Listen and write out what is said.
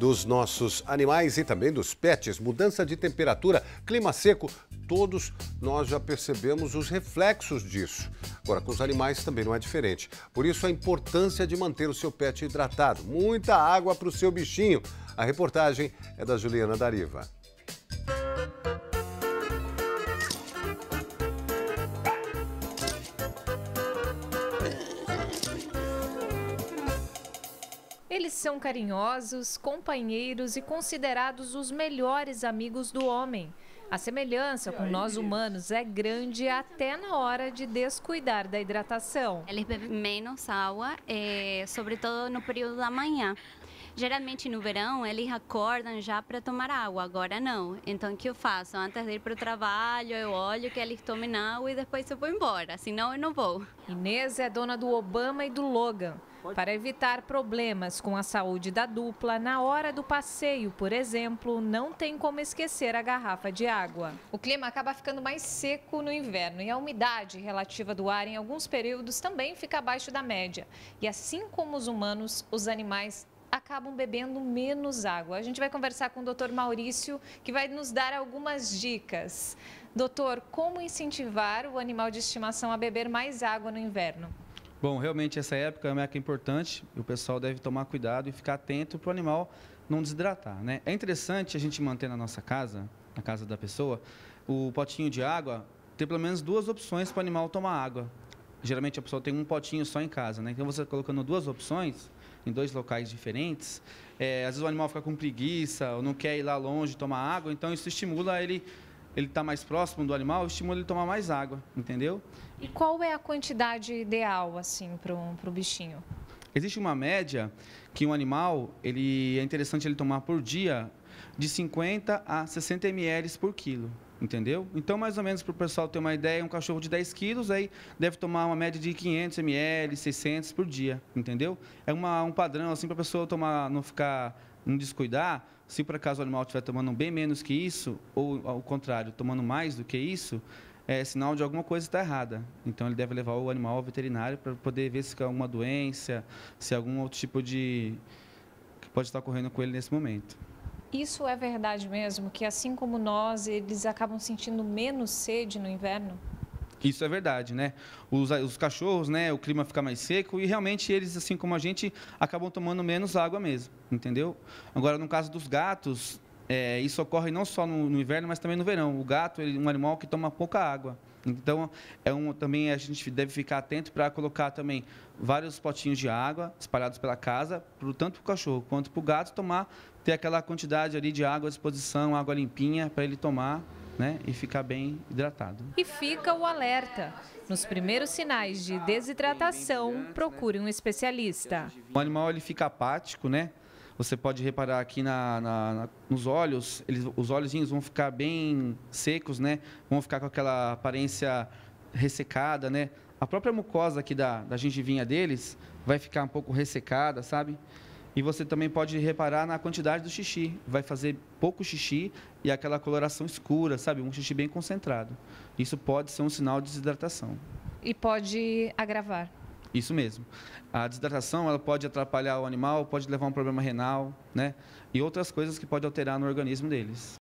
dos nossos animais e também dos pets, mudança de temperatura, clima seco, todos nós já percebemos os reflexos disso. Agora, com os animais também não é diferente. Por isso, a importância de manter o seu pet hidratado. Muita água para o seu bichinho. A reportagem é da Juliana Dariva. Eles são carinhosos, companheiros e considerados os melhores amigos do homem. A semelhança com nós humanos é grande até na hora de descuidar da hidratação. Eles bebem menos água, é, sobretudo no período da manhã. Geralmente no verão eles acordam já para tomar água, agora não. Então o que eu faço? Antes de ir para o trabalho, eu olho que eles tomem água e depois eu vou embora, senão eu não vou. Inês é dona do Obama e do Logan. Para evitar problemas com a saúde da dupla, na hora do passeio, por exemplo, não tem como esquecer a garrafa de água. O clima acaba ficando mais seco no inverno e a umidade relativa do ar em alguns períodos também fica abaixo da média. E assim como os humanos, os animais acabam bebendo menos água. A gente vai conversar com o doutor Maurício, que vai nos dar algumas dicas. Doutor, como incentivar o animal de estimação a beber mais água no inverno? Bom, realmente essa época é uma época importante e o pessoal deve tomar cuidado e ficar atento para o animal não desidratar. Né? É interessante a gente manter na nossa casa, na casa da pessoa, o potinho de água, ter pelo menos duas opções para o animal tomar água. Geralmente a pessoa tem um potinho só em casa, né? Então você colocando duas opções em dois locais diferentes, é, às vezes o animal fica com preguiça ou não quer ir lá longe tomar água, então isso estimula ele ele está mais próximo do animal, estimula ele a tomar mais água, entendeu? E qual é a quantidade ideal, assim, para o bichinho? Existe uma média que um animal, ele é interessante ele tomar por dia de 50 a 60 ml por quilo, entendeu? Então, mais ou menos, para o pessoal ter uma ideia, um cachorro de 10 quilos aí deve tomar uma média de 500 ml, 600 por dia, entendeu? É uma, um padrão, assim, para a pessoa tomar, não ficar não descuidar, se por acaso o animal estiver tomando bem menos que isso, ou ao contrário, tomando mais do que isso, é sinal de alguma coisa está errada. Então ele deve levar o animal ao veterinário para poder ver se há alguma doença, se algum outro tipo de que pode estar ocorrendo com ele nesse momento. Isso é verdade mesmo, que assim como nós, eles acabam sentindo menos sede no inverno? Isso é verdade, né? Os, os cachorros, né? O clima fica mais seco e realmente eles, assim como a gente, acabam tomando menos água mesmo, entendeu? Agora, no caso dos gatos, é, isso ocorre não só no, no, inverno, mas também no verão. O gato é um animal que toma pouca água. Então, é um, também a gente deve ficar atento para colocar também vários potinhos de água espalhados pela casa, pro, tanto para o cachorro quanto para o gato tomar, ter aquela quantidade ali de água à disposição, água limpinha para ele tomar né, e ficar bem hidratado. E fica o alerta. Nos primeiros sinais de desidratação, procure um especialista. O animal ele fica apático, né? Você pode reparar aqui na, na, na nos olhos, eles, os olhozinhos vão ficar bem secos, né? Vão ficar com aquela aparência ressecada, né? A própria mucosa aqui da, da gengivinha deles vai ficar um pouco ressecada, sabe? E você também pode reparar na quantidade do xixi. Vai fazer pouco xixi e aquela coloração escura, sabe? Um xixi bem concentrado. Isso pode ser um sinal de desidratação. E pode agravar. Isso mesmo. A desidratação ela pode atrapalhar o animal, pode levar a um problema renal, né? E outras coisas que pode alterar no organismo deles.